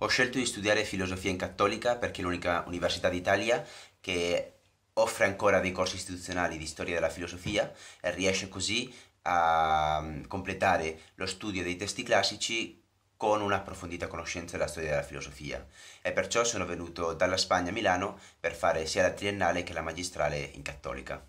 Ho scelto di studiare filosofia in cattolica perché è l'unica università d'Italia che offre ancora dei corsi istituzionali di storia della filosofia e riesce così a mm, completare lo studio dei testi classici con un'approfondita conoscenza della storia della filosofia e perciò sono venuto dalla Spagna a Milano per fare sia la triennale che la magistrale in cattolica.